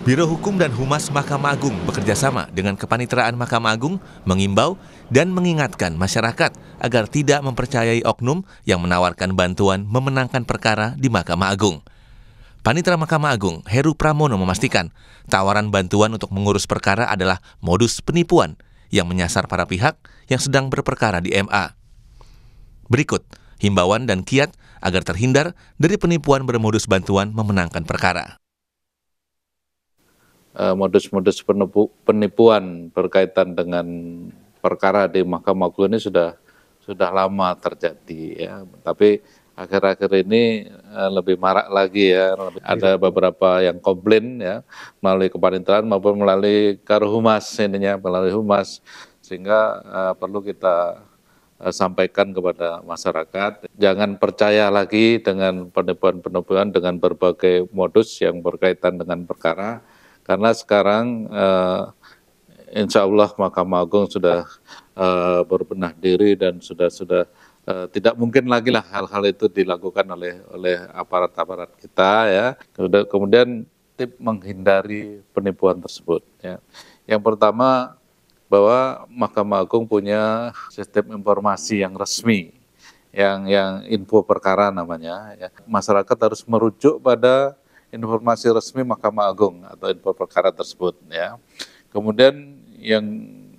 Biro Hukum dan Humas Mahkamah Agung bekerjasama dengan Kepaniteraan Mahkamah Agung mengimbau dan mengingatkan masyarakat agar tidak mempercayai oknum yang menawarkan bantuan memenangkan perkara di Mahkamah Agung. Panitra Mahkamah Agung Heru Pramono memastikan tawaran bantuan untuk mengurus perkara adalah modus penipuan yang menyasar para pihak yang sedang berperkara di MA. Berikut himbauan dan kiat agar terhindar dari penipuan bermodus bantuan memenangkan perkara. Eh, modus-modus penipu, penipuan berkaitan dengan perkara di Mahkamah Agung ini sudah sudah lama terjadi ya. Tapi akhir-akhir ini eh, lebih marak lagi ya. Lebih Ada iya. beberapa yang komplain ya melalui kepanitiaan maupun melalui karhumas ininya melalui humas sehingga uh, perlu kita sampaikan kepada masyarakat jangan percaya lagi dengan penipuan-penipuan dengan berbagai modus yang berkaitan dengan perkara karena sekarang uh, insya Allah Mahkamah Agung sudah uh, berbenah diri dan sudah sudah uh, tidak mungkin lagi lah hal-hal itu dilakukan oleh oleh aparat-aparat kita ya. Kemudian tip menghindari penipuan tersebut. Ya. Yang pertama bahwa Mahkamah Agung punya sistem informasi yang resmi, yang yang info perkara namanya. Ya. Masyarakat harus merujuk pada informasi resmi Mahkamah Agung atau info perkara tersebut ya. Kemudian yang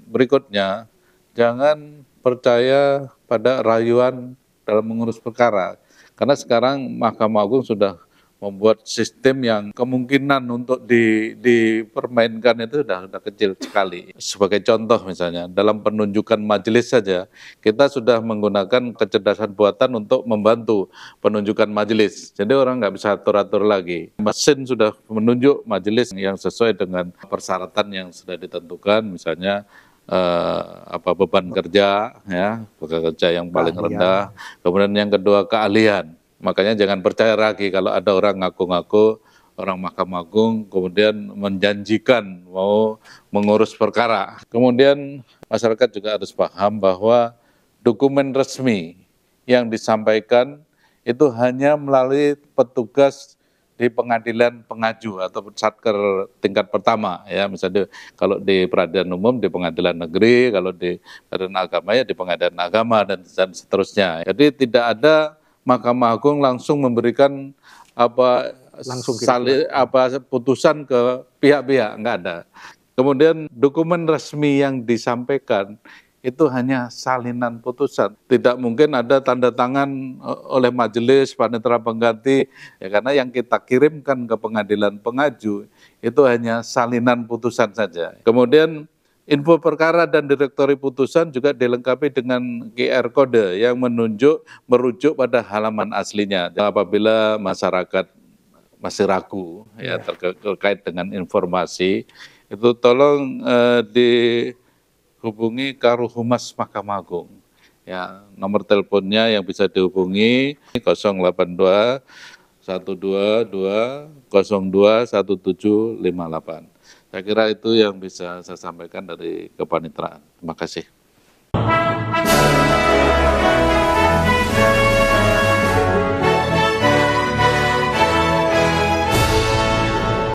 berikutnya jangan percaya pada rayuan dalam mengurus perkara karena sekarang Mahkamah Agung sudah membuat sistem yang kemungkinan untuk di, dipermainkan itu sudah, sudah kecil sekali. Sebagai contoh misalnya, dalam penunjukan majelis saja, kita sudah menggunakan kecerdasan buatan untuk membantu penunjukan majelis. Jadi orang nggak bisa atur-atur lagi. Mesin sudah menunjuk majelis yang sesuai dengan persyaratan yang sudah ditentukan, misalnya eh, apa beban kerja, ya, beban kerja yang paling rendah. Kemudian yang kedua keahlian Makanya jangan percaya lagi kalau ada orang ngaku-ngaku orang Mahkamah Agung kemudian menjanjikan mau mengurus perkara. Kemudian masyarakat juga harus paham bahwa dokumen resmi yang disampaikan itu hanya melalui petugas di pengadilan pengaju atau satker tingkat pertama ya misalnya kalau di peradilan umum di pengadilan negeri kalau di peradilan agama ya di pengadilan agama dan, dan seterusnya jadi tidak ada Mahkamah Agung langsung memberikan apa langsung sali, apa putusan ke pihak-pihak nggak ada. Kemudian dokumen resmi yang disampaikan itu hanya salinan putusan. Tidak mungkin ada tanda tangan eh, oleh majelis panitera pengganti ya karena yang kita kirimkan ke pengadilan pengaju itu hanya salinan putusan saja. Kemudian Info perkara dan direktori putusan juga dilengkapi dengan QR kode yang menunjuk merujuk pada halaman aslinya. Apabila masyarakat masih ragu ya, ya. terkait dengan informasi itu tolong eh, dihubungi Karuhumas Mahkamah Agung. Ya, nomor teleponnya yang bisa dihubungi 082 122 02 1758. Saya kira itu yang bisa saya sampaikan dari kepanitraan. Terima kasih.